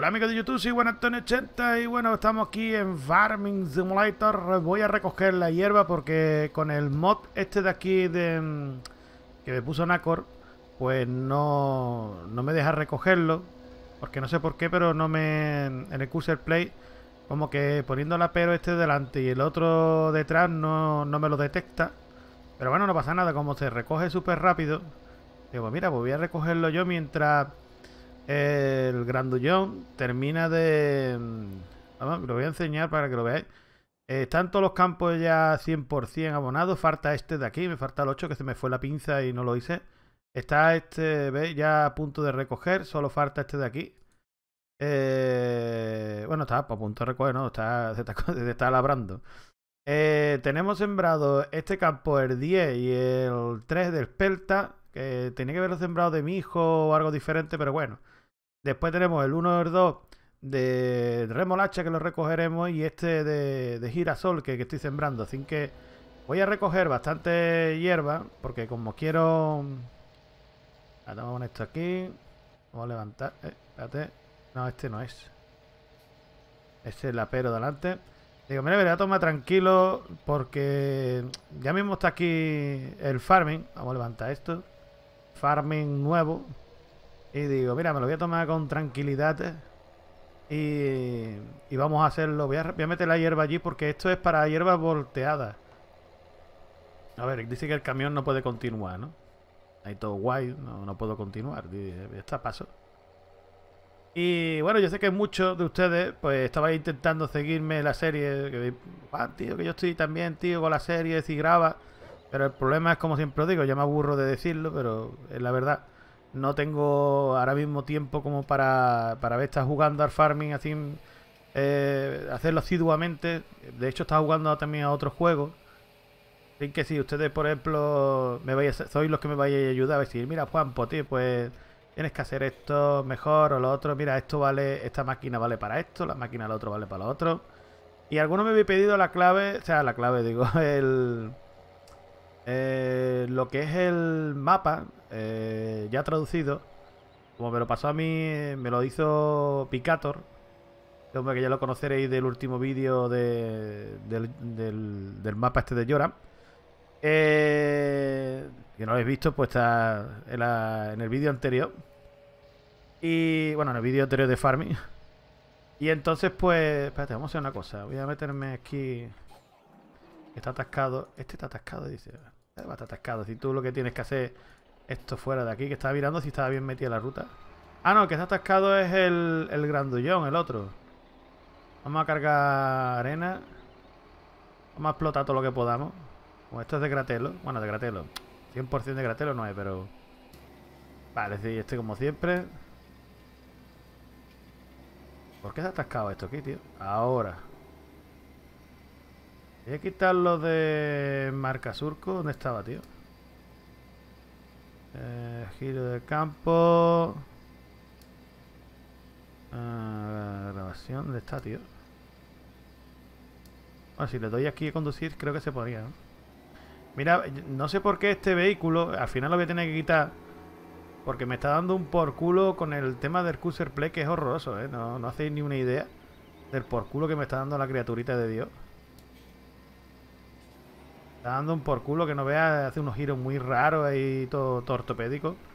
Hola amigos de YouTube, soy antonio 80 y bueno, estamos aquí en Farming Simulator. Voy a recoger la hierba porque con el mod este de aquí de mm, que me puso Nacor, pues no, no me deja recogerlo. Porque no sé por qué, pero no me... En el Cursor Play, como que poniendo la pero este delante y el otro detrás no, no me lo detecta. Pero bueno, no pasa nada, como se recoge súper rápido. Digo, mira, pues voy a recogerlo yo mientras el grandullón termina de... Mm, vamos, lo voy a enseñar para que lo veáis. Eh, están todos los campos ya 100% abonados. Falta este de aquí, me falta el 8 que se me fue la pinza y no lo hice. Está este, Ya a punto de recoger, solo falta este de aquí. Eh, bueno, está a punto de recoger, no, está, se, está, labrando. Eh, tenemos sembrado este campo el 10 y el 3 del Pelta, que tenía que haberlo sembrado de mi hijo o algo diferente, pero bueno. Después tenemos el 1 el 2 de remolacha que lo recogeremos y este de, girasol que, estoy sembrando. Así que voy a recoger bastante hierba porque como quiero... Atamos ah, con esto aquí. Vamos a levantar... Eh, espérate. No, este no es. Este es el apero delante. Digo, mira, mira, toma tranquilo porque ya mismo está aquí el farming. Vamos a levantar esto. Farming nuevo. Y digo, mira, me lo voy a tomar con tranquilidad. Eh, y, y vamos a hacerlo. Voy a, meter la hierba allí porque esto es para hierbas volteadas. A ver, dice que el camión no puede continuar, ¿no? Ahí todo guay, no, puedo continuar. Está paso. Y bueno, yo sé que muchos de ustedes pues estabais intentando seguirme la serie. Que, ah, que yo estoy también, tío, con la serie, si graba. Pero el problema es, como siempre os digo, ya me aburro de decirlo, pero es la verdad no tengo ahora mismo tiempo como para, para estar jugando al farming así, eh, hacerlo asiduamente. De hecho, está jugando también a otros juegos. Así que si ustedes, por ejemplo, me vais a, sois los que me vais a ayudar a decir, mira, Juan, pues, tío, pues tienes que hacer esto mejor o lo otro. Mira, esto vale, esta máquina vale para esto, la máquina lo otro vale para lo otro. Y alguno me había pedido la clave, o sea, la clave, digo, el eh, lo que es el mapa, eh, ya traducido, como me lo pasó a mí, eh, me lo hizo Picator, hombre que ya lo conoceréis del último vídeo del, mapa este de Yoram. que no lo habéis visto, pues está en, el vídeo anterior. Y bueno, en el vídeo anterior de Farming. Y entonces, pues. Espérate, vamos a hacer una cosa. Voy a meterme aquí. Está atascado. Este está atascado, dice estar atascado. Si tú lo que tienes que hacer esto fuera de aquí, que estaba mirando si estaba bien metida la ruta. Ah, no, que está atascado es el, grandullón, el otro. Vamos a cargar arena. Vamos a explotar todo lo que podamos. Como esto es de gratelo. Bueno, de gratelo. 100% de gratelo no hay, pero... Vale, sí, este como siempre. ¿Por qué está atascado esto aquí, tío? Ahora. Voy a quitar lo de marca Surco ¿Dónde estaba, tío? Eh, giro de campo. Eh, grabación. ¿Dónde está, tío? Bueno, ah, si le doy aquí a conducir, creo que se podría, Mira, no sé por qué este vehículo, al final lo voy a tener que quitar, porque me está dando un por culo con el tema del Cruiser Play, que es horroroso, ¿eh? No, no hacéis ni una idea del por culo que me está dando la criaturita de Dios. Está dando un por culo que no vea hace unos giros muy raros ahí, todo, tortopédico. ortopédico.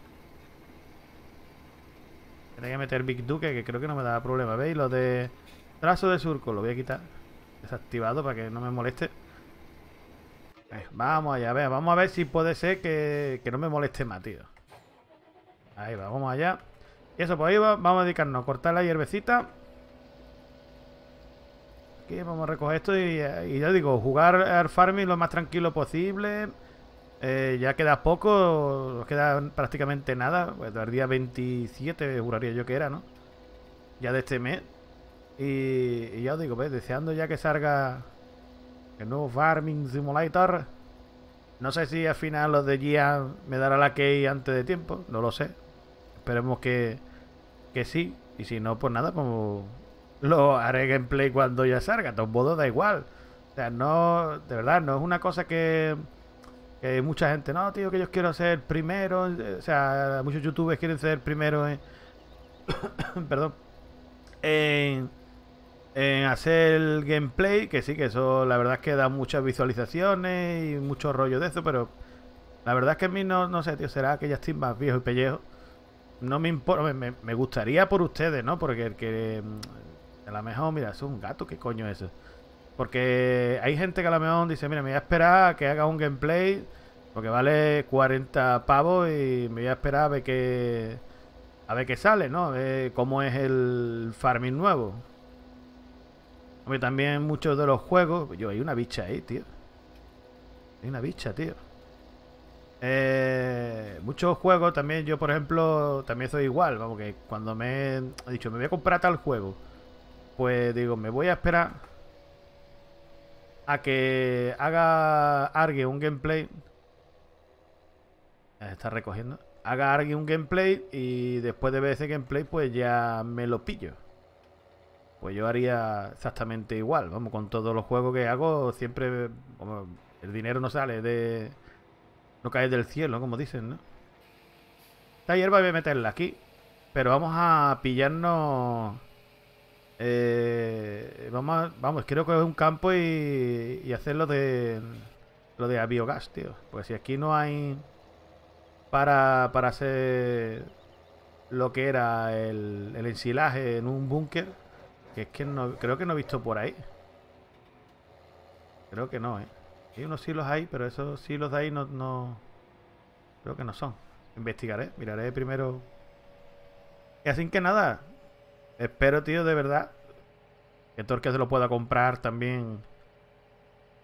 Tenía que meter Big Duke, que creo que no me da problema. ¿Veis? Lo de trazo de surco, lo voy a quitar desactivado para que no me moleste. vamos allá, a vamos a ver si puede ser que, que no me moleste más, tío. Ahí va, vamos allá. Y eso, por pues ahí vamos a dedicarnos a cortar la hierbecita vamos a recoger esto eh, y, ya digo, jugar al farming lo más tranquilo posible. Eh, ya queda poco, nos queda prácticamente nada. Pues el día 27 juraría yo que era, ¿no? Ya de este mes. Y, ya os digo, pues, deseando ya que salga el nuevo Farming Simulator. No sé si al final los de GIA me dará la key antes de tiempo, no lo sé. Esperemos que, que sí. Y si no, pues nada, como pues lo haré gameplay cuando ya salga. Todo todos da igual. O sea, no, de verdad, no es una cosa que, que mucha gente, no, tío, que yo quiero ser primero. O sea, muchos youtubers quieren ser primero en. perdón. En, hacer el gameplay, que sí, que eso la verdad es que da muchas visualizaciones y mucho rollo de eso, pero la verdad es que a mí no, no sé, tío, será que ya estoy más viejo y pellejo. No me importa, me, me, gustaría por ustedes, ¿no? Porque el que a lo mejor, mira, es un gato, ¿qué coño es eso? Porque hay gente que a lo mejor dice, mira, me voy a esperar a que haga un gameplay, porque vale 40 pavos y me voy a esperar a ver qué, a ver qué sale, ¿no? A ver cómo es el farming nuevo. Hombre, también muchos de los juegos... Yo, hay una bicha ahí, tío. Hay una bicha, tío. Eh, muchos juegos también, yo por ejemplo, también soy igual, vamos, que cuando me he dicho, me voy a comprar tal juego, pues digo, me voy a esperar a que haga Argue un gameplay. Está recogiendo. Haga Argue un gameplay y después de ver ese gameplay, pues ya me lo pillo. Pues yo haría exactamente igual. Vamos, con todos los juegos que hago, siempre el dinero no sale de. No cae del cielo, como dicen, ¿no? Esta hierba voy a meterla aquí. Pero vamos a pillarnos eh, vamos, a, vamos, quiero coger un campo y, y hacer lo de, lo de biogás, tío. Porque si aquí no hay para, hacer lo que era el, ensilaje en un búnker, que es que no, creo que no he visto por ahí. Creo que no, ¿eh? Hay unos silos ahí, pero esos silos de ahí no, no creo que no son. Investigaré, miraré primero. Y así que nada, Espero, tío, de verdad. Que Torque se lo pueda comprar también.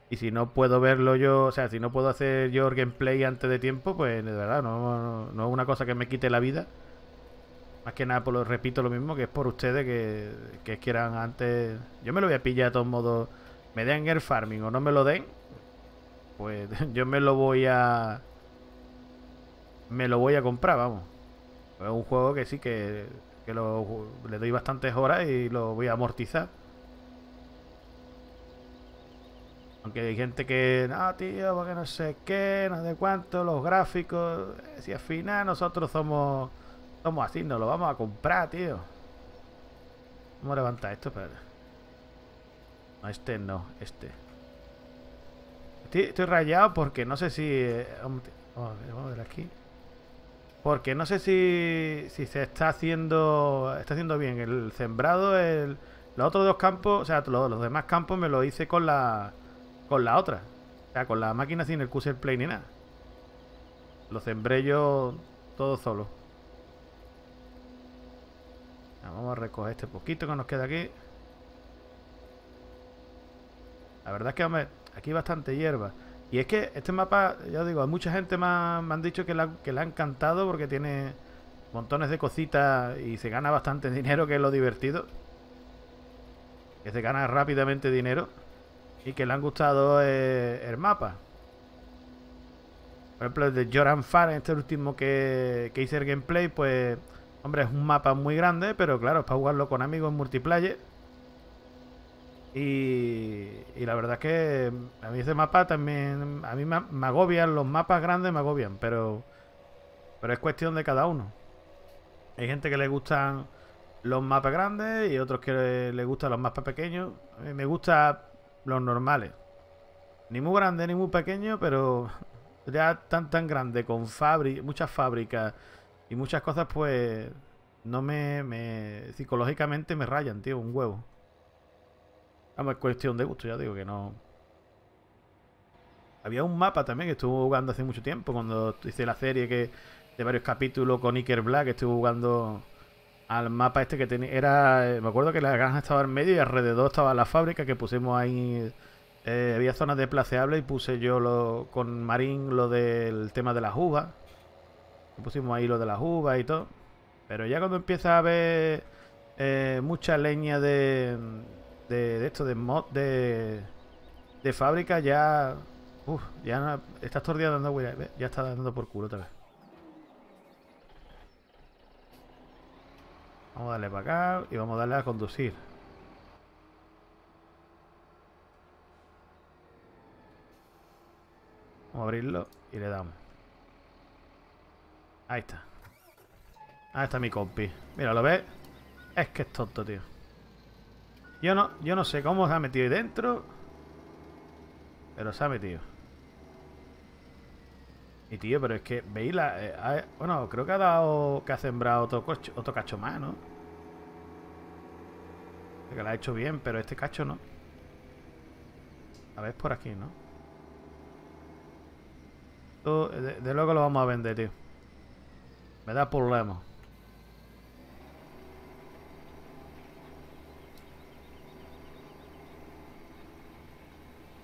Y si no puedo verlo yo, o sea, si no puedo hacer yo el gameplay antes de tiempo, pues de verdad, no, no, es una cosa que me quite la vida. Más que nada, por lo, repito lo mismo, que es por ustedes que, que quieran antes... Yo me lo voy a pillar de todos modos. Me den el farming o no me lo den, pues yo me lo voy a... Me lo voy a comprar, vamos. Es un juego que sí que le doy bastantes horas y lo voy a amortizar. Aunque hay gente que, no, ah, tío, porque no sé qué, no sé cuánto, los gráficos. Eh, si al final nosotros somos, somos así, nos lo vamos a comprar, tío. Vamos a levantar esto, espérate. No, este no, este. Estoy, rayado porque no sé si... Eh, vamos, a vamos a ver aquí. Porque no sé si, si se está haciendo está haciendo bien el sembrado, el, los otros dos campos, o sea, los, los, demás campos me lo hice con la con la otra. O sea, con la máquina sin el cursor play ni nada. Lo sembré yo todo solo. Vamos a recoger este poquito que nos queda aquí. La verdad es que hombre, aquí hay bastante hierba. Y es que este mapa, ya os digo, mucha gente me, han dicho que le ha encantado porque tiene montones de cositas y se gana bastante dinero, que es lo divertido. Que se gana rápidamente dinero y que le han gustado eh, el mapa. Por ejemplo, el de Joran Far, este último que, que hice el gameplay, pues, hombre, es un mapa muy grande, pero claro, es para jugarlo con amigos en multiplayer. Y, la verdad es que a mí ese mapa también. A mí me, agobian, los mapas grandes me agobian, pero. Pero es cuestión de cada uno. Hay gente que le gustan los mapas grandes y otros que le, gustan los mapas pequeños. me gustan los normales. Ni muy grande ni muy pequeño, pero ya tan tan grande, con muchas fábricas y muchas cosas, pues no me, me... psicológicamente me rayan, tío, un huevo es cuestión de gusto, ya digo que no. Había un mapa también que estuvo jugando hace mucho tiempo, cuando hice la serie que de varios capítulos con Iker Black, estuve jugando al mapa este que tenía. Era. Eh, me acuerdo que la granja estaba en medio y alrededor estaba la fábrica que pusimos ahí. Eh, había zonas de placeable y puse yo lo, con Marín lo del tema de las uvas. Pusimos ahí lo de las uvas y todo. Pero ya cuando empieza a ver eh, mucha leña de, de, esto, de mod de, de fábrica ya... Uf, ya no, estás Ya está dando por culo otra vez. Vamos a darle para acá y vamos a darle a conducir. Vamos a abrirlo y le damos. Ahí está. Ahí está mi compi. Mira, ¿lo ves? Es que es tonto, tío. Yo no, yo no sé cómo se ha metido ahí dentro. Pero se ha metido. Y tío, pero es que, veis la... Eh, bueno, creo que ha dado... Que ha sembrado otro, otro cacho más, ¿no? Que la ha hecho bien, pero este cacho no. A ver, por aquí, ¿no? Esto, de, de luego lo vamos a vender, tío. Me da problemas.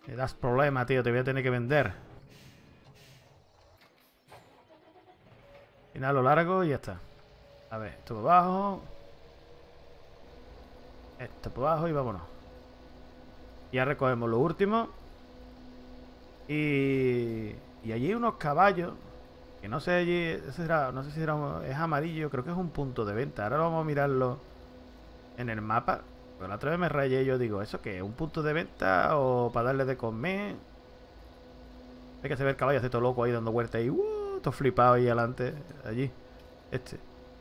Me das problema, tío. Te voy a tener que vender. lo largo y ya está. A ver, esto por abajo. Esto por abajo y vámonos. Ya recogemos lo último. Y... Y allí hay unos caballos. Que no sé allí... no sé si será, es amarillo. Creo que es un punto de venta. Ahora vamos a mirarlo en el mapa. Pero la otra vez me rayé y yo digo, ¿eso qué? ¿Un punto de venta o para darle de comer? Hay que hacer ver el caballo todo loco ahí dando vueltas y Uh, todo flipado ahí adelante. Allí. Este.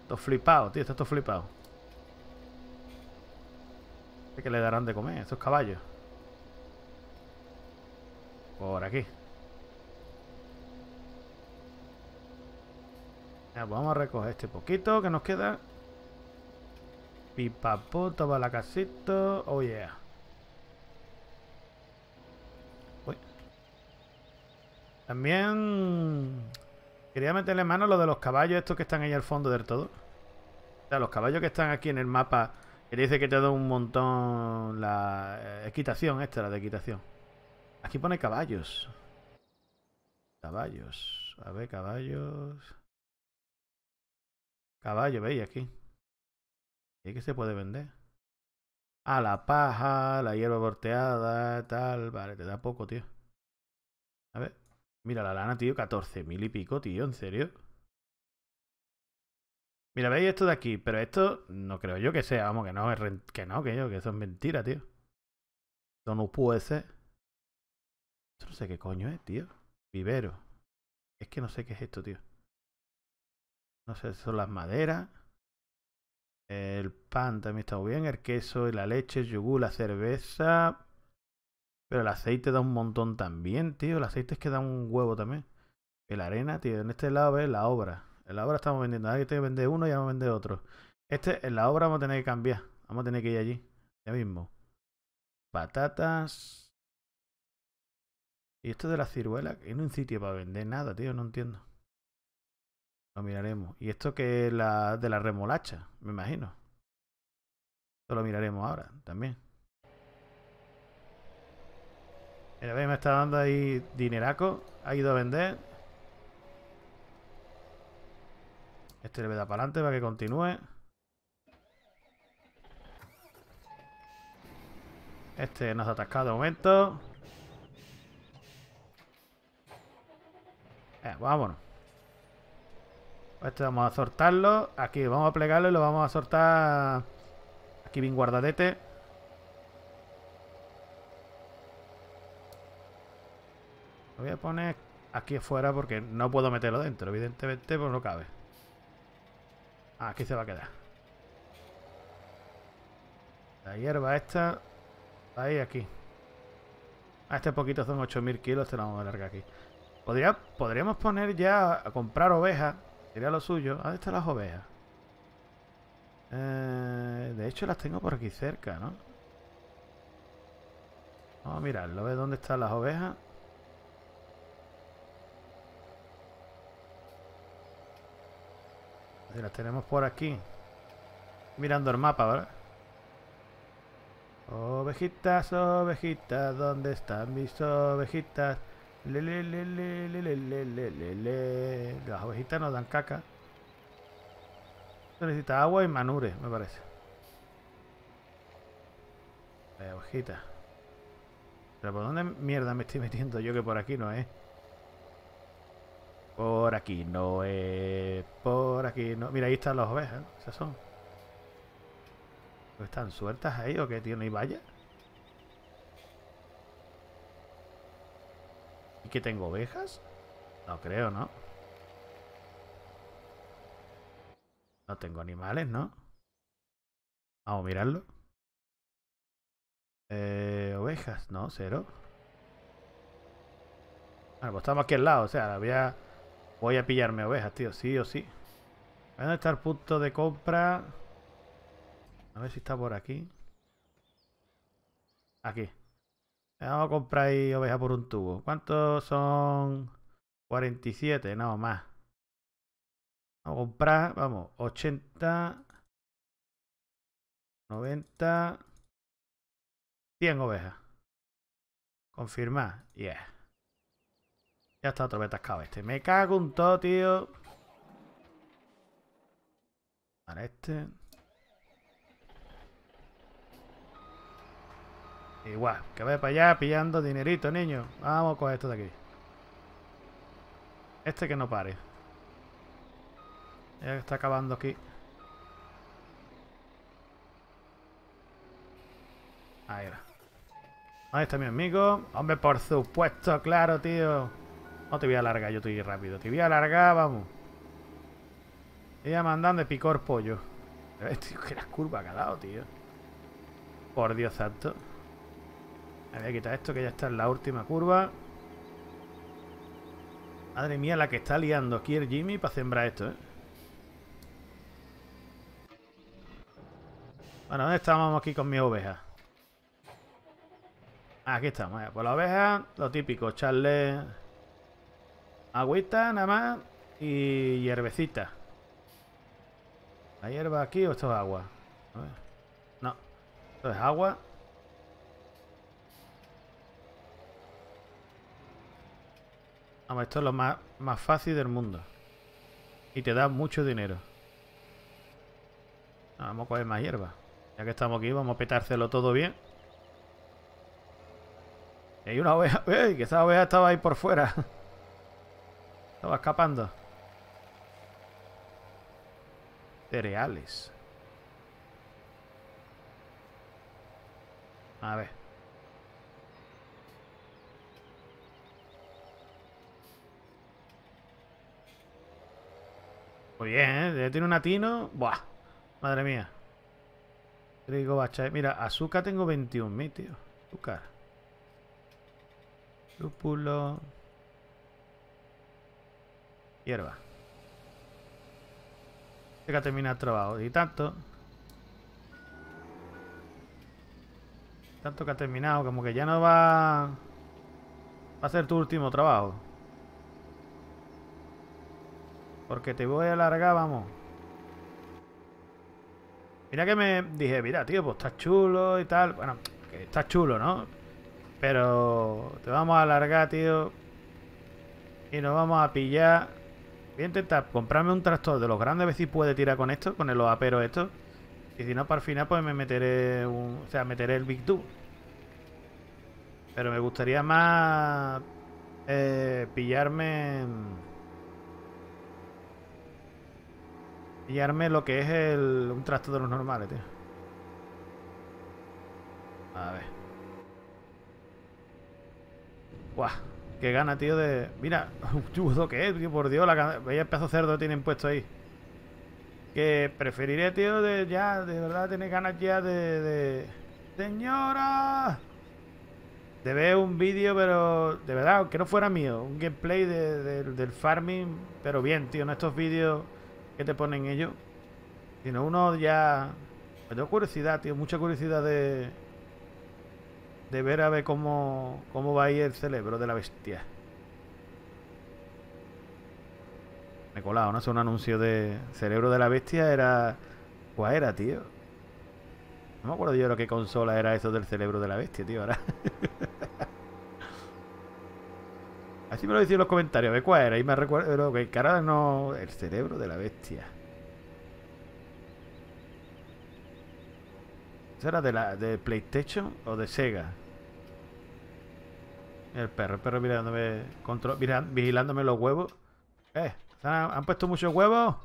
Todo flipado, tío. estos flipados flipado. ¿Qué que le darán de comer esos caballos? Por aquí. vamos a recoger este poquito que nos queda. Pipapo, toma la casita. Oh yeah. También quería meterle mano lo de los caballos estos que están ahí al fondo del todo. O sea, los caballos que están aquí en el mapa que dice que te da un montón la eh, equitación, esta, la de equitación. Aquí pone caballos. Caballos. A ver, caballos. Caballo, veis aquí qué se puede vender? A la paja, la hierba volteada, tal. Vale, te da poco, tío. A ver. Mira, la lana, tío, 14 mil y pico, tío, ¿en serio? Mira, veis esto de aquí, pero esto no creo yo que sea, vamos, que no, que no, que yo, que eso es mentira, tío. Son no puede Esto no sé qué coño es, tío. Vivero. Es que no sé qué es esto, tío. No sé, son las maderas. El pan también está muy bien. El queso, y la leche, el yogur, la cerveza. Pero el aceite da un montón también, tío. El aceite es que da un huevo también. El arena, tío. En este lado ves la obra. En la obra estamos vendiendo. hay que que vender uno, y vamos a vender otro. Este, en la obra vamos a tener que cambiar. Vamos a tener que ir allí. Ya mismo. Patatas. Y esto de la ciruela, en un sitio para vender nada, tío. No entiendo. Lo miraremos. ¿Y esto que es la, de la remolacha? Me imagino. Esto lo miraremos ahora también. Mira, ve, me está dando ahí dineraco. Ha ido a vender. Este le voy a dar para adelante para que continúe. Este nos ha atascado de momento. Eh, vámonos. Este vamos a soltarlo Aquí vamos a plegarlo y lo vamos a soltar Aquí bien guardadete. Lo voy a poner aquí afuera porque no puedo meterlo dentro. Evidentemente, pues no cabe. Ah, aquí se va a quedar. La hierba esta. Ahí, aquí. A ah, este poquito son 8.000 kilos, te este lo vamos a largar aquí. Podría, podríamos poner ya a comprar ovejas Sería lo suyo. ¿Dónde están las ovejas? Eh, de hecho, las tengo por aquí cerca, ¿no? Vamos a ¿lo ¿ves dónde están las ovejas? las tenemos por aquí. Mirando el mapa, ¿verdad? Ovejitas, ovejitas, ¿dónde están mis ovejitas? Le, Las ovejitas nos dan caca. necesita agua y manure, me parece. La ovejita. Pero ¿por dónde mierda me estoy metiendo yo que por aquí no es? Por aquí no es. Por aquí no. Mira, ahí están las ovejas. Esas son. ¿Están sueltas ahí o qué, tío? ¿No hay tengo ovejas? No creo, ¿no? No tengo animales, ¿no? Vamos a mirarlo. Eh, ovejas, no, cero. Bueno, pues estamos aquí al lado, o sea, voy a, voy a pillarme ovejas, tío, sí o sí. ¿Dónde está el punto de compra? A ver si está por aquí. Aquí. Vamos a comprar ahí oveja por un tubo. ¿Cuántos son? 47, nada más. Vamos a comprar, vamos, 80, 90, 100 ovejas. Confirmar, yeah. Ya está otro atascado este. Me cago en todo, tío. Para este. Igual que vaya para allá pillando dinerito, niño. Vamos con esto de aquí. Este que no pare. Ya está acabando aquí. Ahí va Ahí está mi amigo. Hombre, por supuesto, claro, tío. No te voy a alargar, yo estoy rápido. Te voy a alargar, vamos. Ella mandando de picor pollo. Tío, que las curvas ha dado, tío. Por Dios santo voy a quitar esto que ya está en la última curva. Madre mía, la que está liando aquí el Jimmy para sembrar esto, ¿eh? Bueno, ¿dónde estábamos aquí con mi oveja? Aquí estamos, eh. Pues la oveja, lo típico, echarle agüita nada más y hierbecita. ¿La hierba aquí o esto es agua? No, esto es agua. Vamos, esto es lo más, fácil del mundo. Y te da mucho dinero. Ah, vamos a coger más hierba. Ya que estamos aquí, vamos a petárselo todo bien. hay una oveja. ¡Ey! Que esa oveja estaba ahí por fuera. Estaba escapando. Cereales. A ver. Muy pues bien, ¿eh? Tiene un atino. Buah. Madre mía. Trigo, ¿eh? Mira, azúcar tengo 21.000, tío. Azúcar. Lúpulo. Hierba. Tengo este que terminar el trabajo. Y tanto. Tanto que ha terminado. Como que ya no va... Va a ser tu último trabajo. Porque te voy a alargar, vamos. Mira que me dije, mira, tío, pues estás chulo y tal. Bueno, que estás chulo, ¿no? Pero te vamos a alargar, tío. Y nos vamos a pillar. Voy a intentar comprarme un tractor de los grandes, a ver si puede tirar con esto, con los aperos estos. Y si no, para el final, pues me meteré un... O sea, meteré el Big Two. Pero me gustaría más... Eh, pillarme... arme lo que es el, un trasto de los normales, tío. A ver. Guau. Qué gana, tío, de... Mira, chudo que es, tío, por Dios. La... Vaya pedazo cerdo tienen puesto ahí. Que preferiré, tío, de ya, de verdad, tener ganas ya de... ¡Señora! De ver un vídeo, pero... De verdad, Que no fuera mío. Un gameplay de, del farming, pero bien, tío. En estos vídeos ¿Qué te ponen ellos, sino uno ya... Me dio curiosidad, tío, mucha curiosidad de... De ver a ver cómo, cómo va ir el cerebro de la bestia. Me colado, ¿no? Es un anuncio de cerebro de la bestia, era... ¿Cuál era, tío? No me acuerdo yo lo que consola era eso del cerebro de la bestia, tío, ahora. Así me lo decían los comentarios, ¿de cuál era? Y me recuerdo que cara no... El cerebro de la bestia. ¿Eso era de, la, de PlayStation o de Sega? El perro, el perro mirándome, control, mirando, vigilándome los huevos. Eh, ¿han, puesto muchos huevos?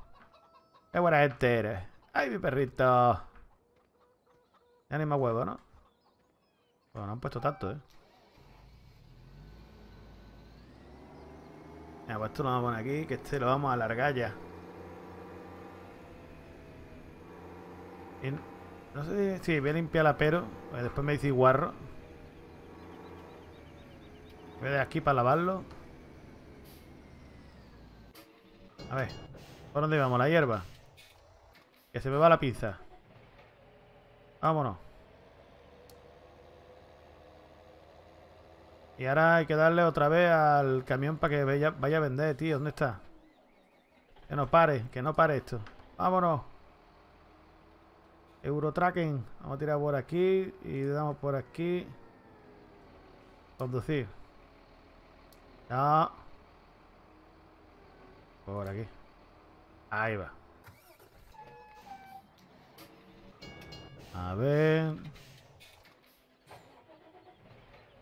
¡Qué buena gente eres! ¡Ay, mi perrito! Ya ni más huevos, ¿no? Bueno, no han puesto tanto, ¿eh? Ah, pues esto lo vamos a poner aquí, que este lo vamos a alargar ya. No sé si sí, voy a limpiarla, pero pues después me dice guarro. Voy de aquí para lavarlo. A ver, ¿por dónde vamos? La hierba. Que se me va la pizza Vámonos. Y ahora hay que darle otra vez al camión para que vaya, a vender, tío. ¿Dónde está? Que no pare, que no pare esto. Vámonos. Eurotracking. Vamos a tirar por aquí y damos por aquí. Conducir. No. Por aquí. Ahí va. A ver.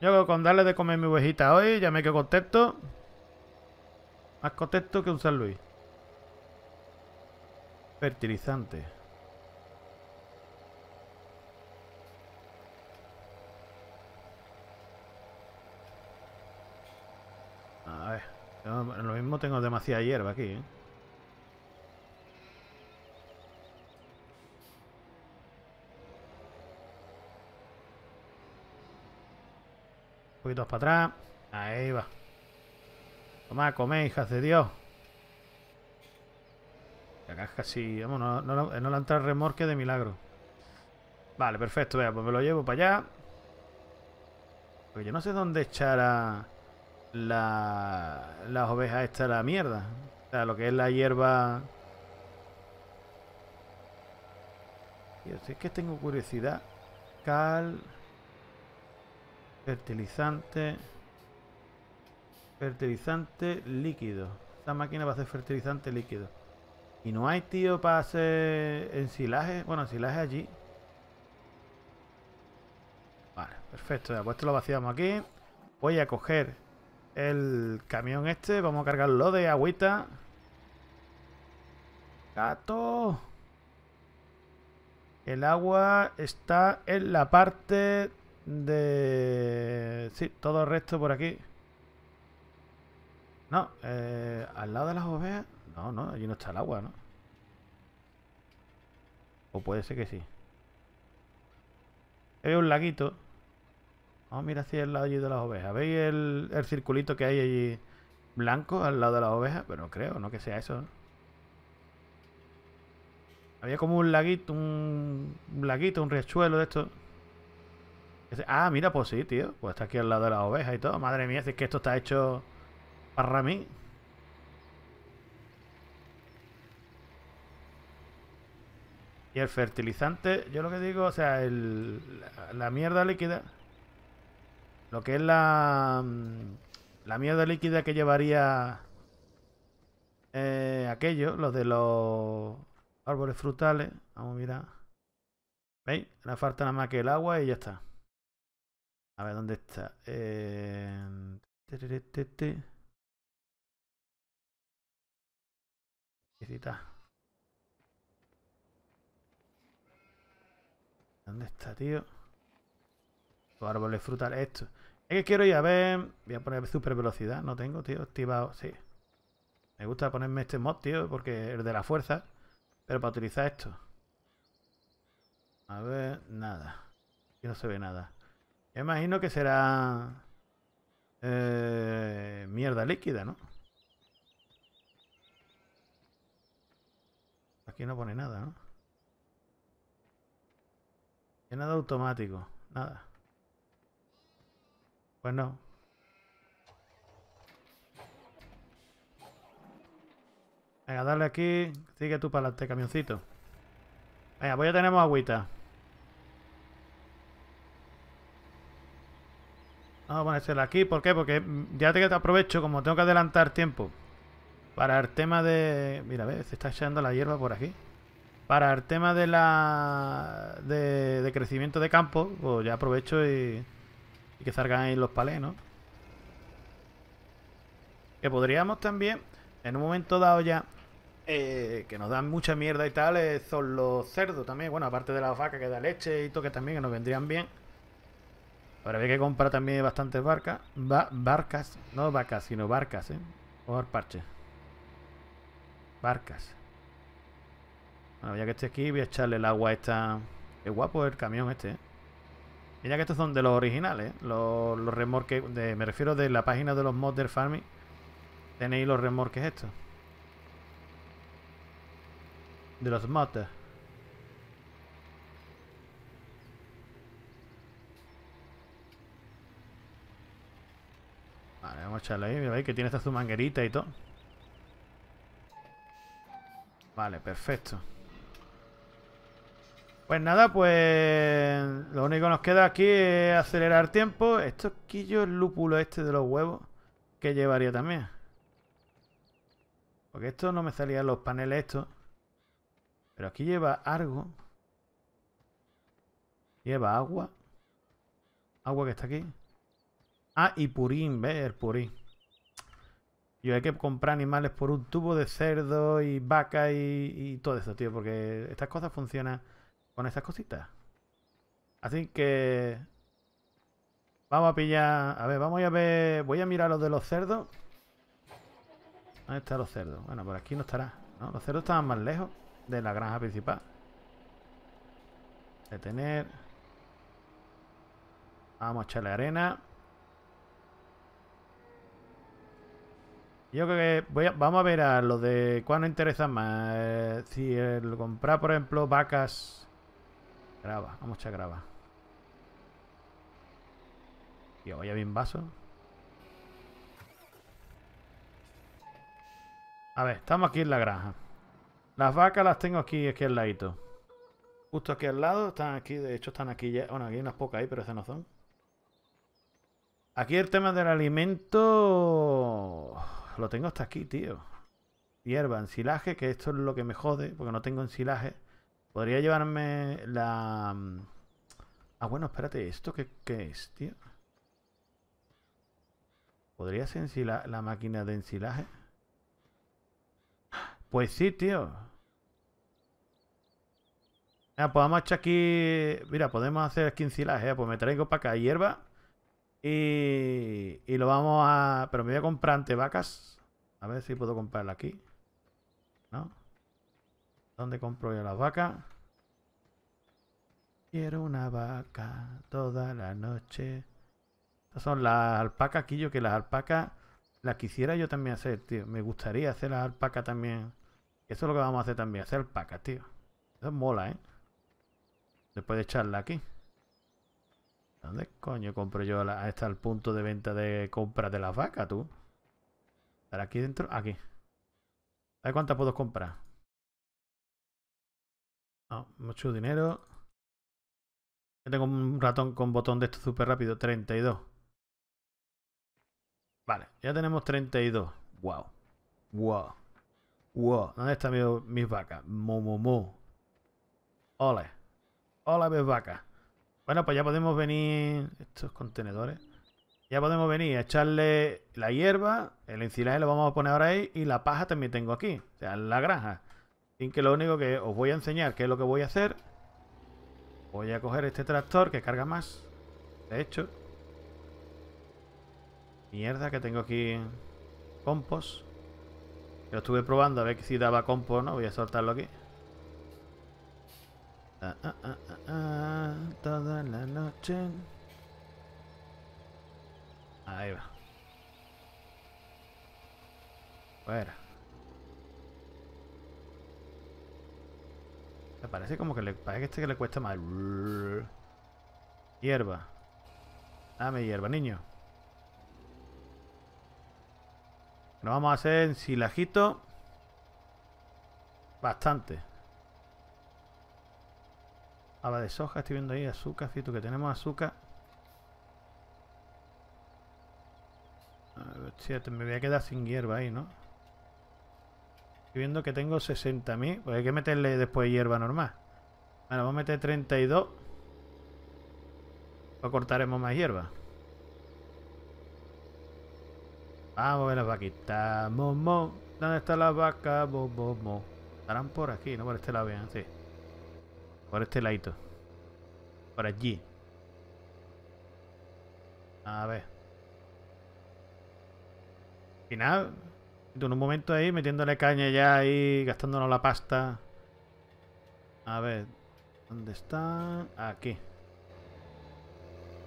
Yo con darle de comer mi huejita hoy, ya me quedo contento. Más contento que un San Luis. Fertilizante. A ver, lo mismo tengo demasiada hierba aquí, ¿eh? poquito para atrás. Ahí va. Toma, come, hijas de Dios. La caja sí, vamos, no, no, no entra el remorque de milagro. Vale, perfecto, vea, pues me lo llevo para allá. Porque yo no sé dónde echar a la, las ovejas esta la mierda. O sea, lo que es la hierba... Yo es que tengo curiosidad. Cal... Fertilizante. Fertilizante líquido. Esta máquina va a hacer fertilizante líquido. Y no hay tío para hacer ensilaje. Bueno, ensilaje allí. Vale, perfecto. Ya, pues esto lo vaciamos aquí. Voy a coger el camión este. Vamos a cargarlo de agüita. Gato. El agua está en la parte de... Sí, todo el resto por aquí. No, eh, al lado de las ovejas... No, no, allí no está el agua, ¿no? O puede ser que sí. Veo un laguito. Vamos oh, mira hacia el lado allí de las ovejas. ¿Veis el, circulito que hay allí blanco al lado de las ovejas? Pero creo, no que sea eso. Había como un laguito, un, un laguito, un riachuelo de esto ah, mira, pues sí, tío. Pues está aquí al lado de la oveja y todo. Madre mía, es que esto está hecho para mí. Y el fertilizante, yo lo que digo, o sea, la, mierda líquida, lo que es la, mm, la mierda líquida que llevaría eh, aquello, los de los árboles frutales, vamos a mirar. ¿Veis? Le falta nada más que el agua y ya está. A ver, ¿dónde está? Em, ¿Dónde está, tío? Los árboles frutales, esto. Es que quiero ir a ver... Voy a poner super velocidad. No tengo, tío. Activado, sí. Me gusta ponerme este mod, tío, porque es de la fuerza. Pero para utilizar esto. A ver, nada. Aquí no se ve nada. Me imagino que será eh, mierda líquida, ¿no? Aquí no pone nada, ¿no? nada automático, nada. Pues no. Venga, dale aquí. Sigue tú para adelante, camioncito. Venga, pues ya tenemos agüita. Vamos a ponérsela aquí. ¿Por qué? Porque mm, ya te aprovecho, como tengo que adelantar tiempo. Para el tema de... Mira, ver, se está echando la hierba por aquí. Para el tema de la... De, de crecimiento de campo, pues ya aprovecho y... que salgan ahí los palés, ¿no? Que podríamos también, en un momento dado ya... Eh, que nos dan mucha mierda y tal, eh, son los cerdos también. Bueno, aparte de la vaca que da leche y todo, que también que nos vendrían bien. Para ver que compra también bastantes barcas. barcas, no vacas, sino barcas, ¿eh? O parche. Barcas. Bueno, ya que esté aquí, voy a echarle el agua a esta. Qué guapo el camión este, ¿eh? Y ya que estos son de los originales, ¿eh? los, remorques, me refiero de la página de los mods farming, tenéis los remorques estos. De los mods. Eh, que tiene esta su manguerita y todo. Vale, perfecto. Pues nada, pues lo único que nos queda aquí es acelerar tiempo. Esto aquí yo el lúpulo este de los huevos que llevaría también. Porque esto no me salían los paneles estos. Pero aquí lleva algo. Lleva agua. Agua que está aquí. Ah, y purín, ve, el purín. Yo hay que comprar animales por un tubo de cerdo y vaca y, todo eso, tío, porque estas cosas funcionan con estas cositas. Así que... Vamos a pillar... A ver, vamos a ver... Voy a mirar los de los cerdos. ¿Dónde están los cerdos? Bueno, por aquí no estará. Los cerdos estaban más lejos de la granja principal. Detener. Vamos a echarle arena. Yo creo que vamos a ver a lo de cuándo interesa más. Eh, si el comprar, por ejemplo, vacas. Grava, vamos a echar grava. Tío, vaya bien vaso. A ver, estamos aquí en la granja. Las vacas las tengo aquí, aquí al ladito. Justo aquí al lado, están aquí, de hecho están aquí ya. Bueno, aquí hay unas pocas ahí, pero esas no son. Aquí el tema del alimento lo tengo hasta aquí, tío. Hierba, ensilaje, que esto es lo que me jode, porque no tengo ensilaje. Podría llevarme la... Mm, ah, bueno, espérate, ¿esto qué, qué es, tío? ¿Podría ser ensilar la máquina de ensilaje? Pues sí, tío. podemos echar aquí... Mira, podemos hacer aquí ensilaje, Pues me traigo para acá hierba y, lo vamos a... Pero me voy a comprar vacas A ver si puedo comprarla aquí. ¿No? ¿Dónde compro yo las vacas? Quiero una vaca toda la noche. Estas son las alpacas, yo que las alpacas las quisiera yo también hacer, tío. Me gustaría hacer las alpacas también. Eso es lo que vamos a hacer también, hacer alpacas, tío. Eso mola, ¿eh? Después de echarla aquí. ¿Dónde coño compro yo Está está el punto de venta de compra de la vaca, tú? ¿Estará aquí dentro? Aquí. ¿Sabes cuántas puedo comprar? mucho dinero. Yo tengo un ratón con botón de esto súper rápido. 32. Vale, ya tenemos 32. Wow. Wow. Wow. ¿Dónde están mis, vacas? mu Hola Hola, mis vacas. Bueno, pues ya podemos venir... Estos contenedores. Ya podemos venir a echarle la hierba, el encilaje lo vamos a poner ahora ahí y la paja también tengo aquí, o sea, la granja. Sin que lo único que os voy a enseñar qué es lo que voy a hacer. Voy a coger este tractor que carga más, de hecho. Mierda que tengo aquí compost. Lo estuve probando a ver si daba compost, ¿no? Voy a soltarlo aquí. Ah ah, ah, ah, ah, toda la noche. Ahí va. Fuera. Me parece como que le parece que este que le cuesta más. Hierba. Dame hierba, niño. Lo vamos a hacer en silajito. Bastante. Haba de soja, estoy viendo ahí azúcar, fíjate que tenemos azúcar. me voy a quedar sin hierba ahí, ¿no? Estoy viendo que tengo 60.000, pues hay que meterle después hierba normal. Bueno, vamos a meter 32. Pues cortaremos más hierba. Vamos a ver las vaquitas. ¿Dónde están las vacas? Estarán por aquí, no por este lado, bien, sí. Por este ladito. Por allí. A ver. Al final, en un momento ahí, metiéndole caña ya ahí, gastándonos la pasta. A ver. ¿Dónde está? Aquí.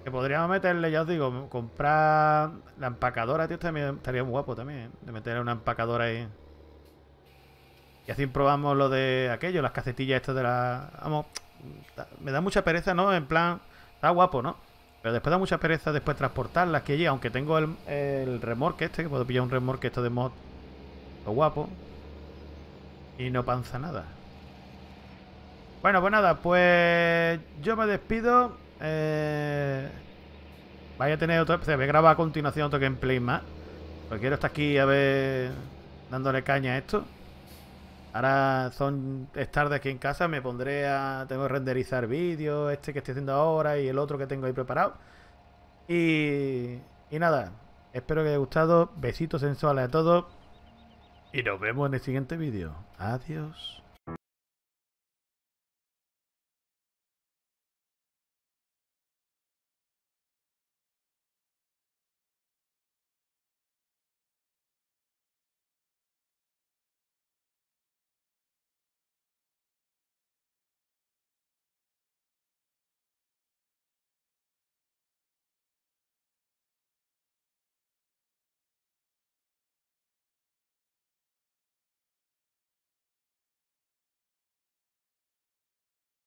Que podríamos meterle, ya os digo, comprar la empacadora, tío, estaría muy guapo también. ¿eh? De meterle una empacadora ahí. Y así probamos lo de aquello, las cacetillas estas de la... Vamos, me da mucha pereza, ¿no? En plan, está guapo, ¿no? Pero después da mucha pereza después transportarlas que allí, aunque tengo el, el remorque este, que puedo pillar un remorque esto de mod, lo guapo. Y no panza nada. Bueno, pues nada, pues yo me despido. Eh, vaya a tener otra O sea, voy a grabar a continuación otro gameplay más. Porque quiero estar aquí a ver... Dándole caña a esto. Ahora son es tarde aquí en casa, me pondré a. Tengo que renderizar vídeos, este que estoy haciendo ahora y el otro que tengo ahí preparado. Y. Y nada, espero que haya gustado. Besitos sensuales a todos. Y nos vemos en el siguiente vídeo. Adiós.